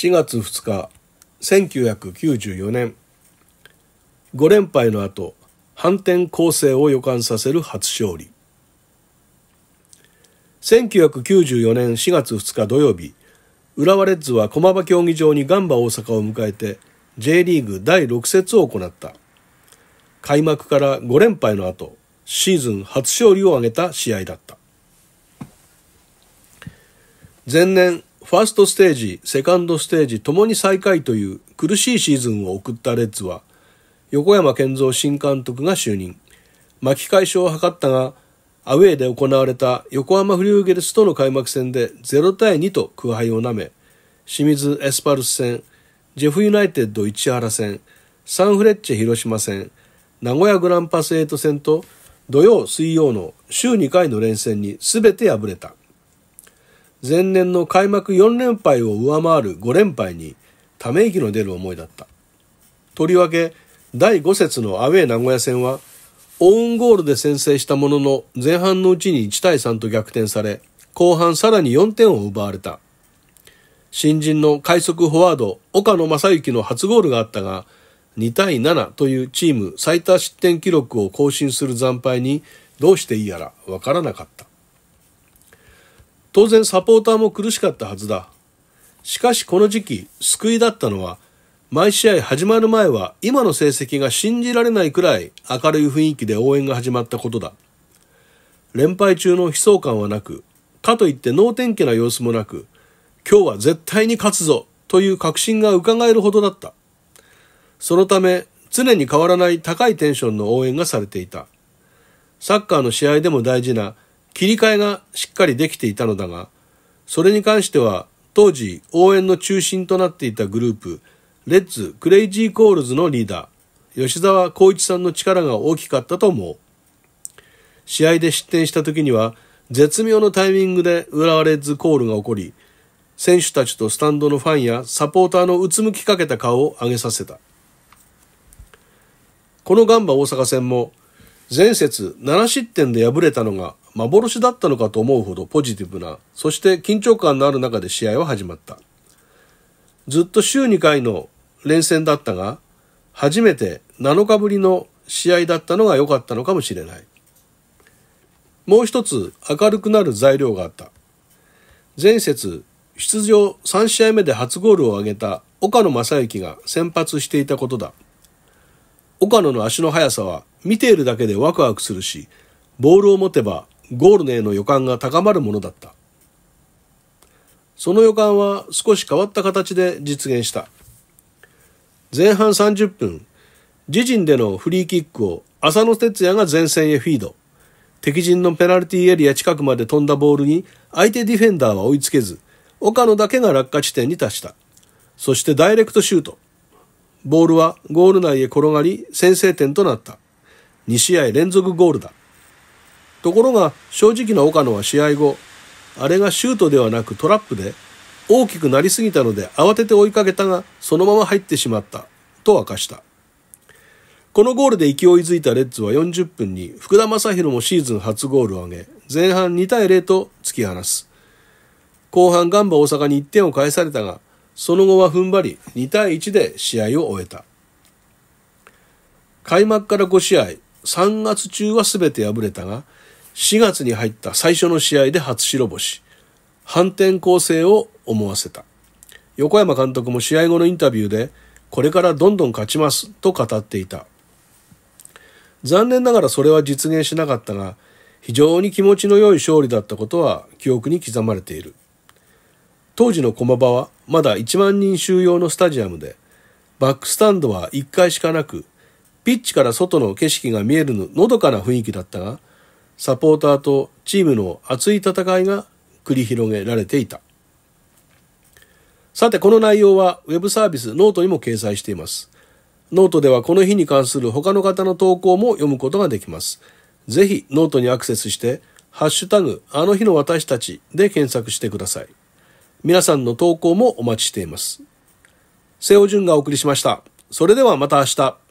4月2日1994年5連敗の後反転攻勢を予感させる初勝利1994年4月2日土曜日浦和レッズは駒場競技場にガンバ大阪を迎えて J リーグ第6節を行った開幕から5連敗の後シーズン初勝利を挙げた試合だった前年ファーストステージ、セカンドステージともに最下位という苦しいシーズンを送ったレッズは、横山健三新監督が就任。巻き返しを図ったが、アウェーで行われた横浜フリューゲルスとの開幕戦で0対2と空杯をなめ、清水エスパルス戦、ジェフユナイテッド市原戦、サンフレッチェ広島戦、名古屋グランパスエイト戦と土曜、水曜の週2回の連戦に全て敗れた。前年の開幕4連敗を上回る5連敗にため息の出る思いだった。とりわけ、第5節のアウェー名古屋戦は、オウンゴールで先制したものの前半のうちに1対3と逆転され、後半さらに4点を奪われた。新人の快速フォワード、岡野正幸の初ゴールがあったが、2対7というチーム最多失点記録を更新する惨敗にどうしていいやらわからなかった。当然サポーターも苦しかったはずだ。しかしこの時期、救いだったのは、毎試合始まる前は今の成績が信じられないくらい明るい雰囲気で応援が始まったことだ。連敗中の悲壮感はなく、かといって能天気な様子もなく、今日は絶対に勝つぞという確信が伺えるほどだった。そのため、常に変わらない高いテンションの応援がされていた。サッカーの試合でも大事な切り替えがしっかりできていたのだが、それに関しては当時応援の中心となっていたグループ、レッツ・クレイジー・コールズのリーダー、吉沢光一さんの力が大きかったと思う。試合で失点した時には、絶妙のタイミングで浦和レッズコールが起こり、選手たちとスタンドのファンやサポーターのうつむきかけた顔を上げさせた。このガンバ大阪戦も前節7失点で敗れたのが幻だったのかと思うほどポジティブな、そして緊張感のある中で試合は始まった。ずっと週2回の連戦だったが、初めて7日ぶりの試合だったのが良かったのかもしれない。もう一つ明るくなる材料があった。前節、出場3試合目で初ゴールを挙げた岡野正幸が先発していたことだ。岡野の足の速さは見ているだけでワクワクするし、ボールを持てばゴールネの予感が高まるものだった。その予感は少し変わった形で実現した。前半30分、自陣でのフリーキックを浅野哲也が前線へフィード。敵陣のペナルティエリア近くまで飛んだボールに相手ディフェンダーは追いつけず、岡野だけが落下地点に達した。そしてダイレクトシュート。ボールはゴール内へ転がり先制点となった。2試合連続ゴールだ。ところが正直な岡野は試合後あれがシュートではなくトラップで大きくなりすぎたので慌てて追いかけたがそのまま入ってしまったと明かしたこのゴールで勢いづいたレッズは40分に福田正宏もシーズン初ゴールを挙げ前半2対0と突き放す後半ガンバ大阪に1点を返されたがその後は踏ん張り2対1で試合を終えた開幕から5試合3月中は全て敗れたが4月に入った最初の試合で初白星。反転攻勢を思わせた。横山監督も試合後のインタビューで、これからどんどん勝ちますと語っていた。残念ながらそれは実現しなかったが、非常に気持ちの良い勝利だったことは記憶に刻まれている。当時の駒場はまだ1万人収容のスタジアムで、バックスタンドは1階しかなく、ピッチから外の景色が見えるののどかな雰囲気だったが、サポーターとチームの熱い戦いが繰り広げられていた。さて、この内容は web サービスノートにも掲載しています。ノートではこの日に関する他の方の投稿も読むことができます。ぜひノートにアクセスして、ハッシュタグ、あの日の私たちで検索してください。皆さんの投稿もお待ちしています。瀬尾淳がお送りしました。それではまた明日。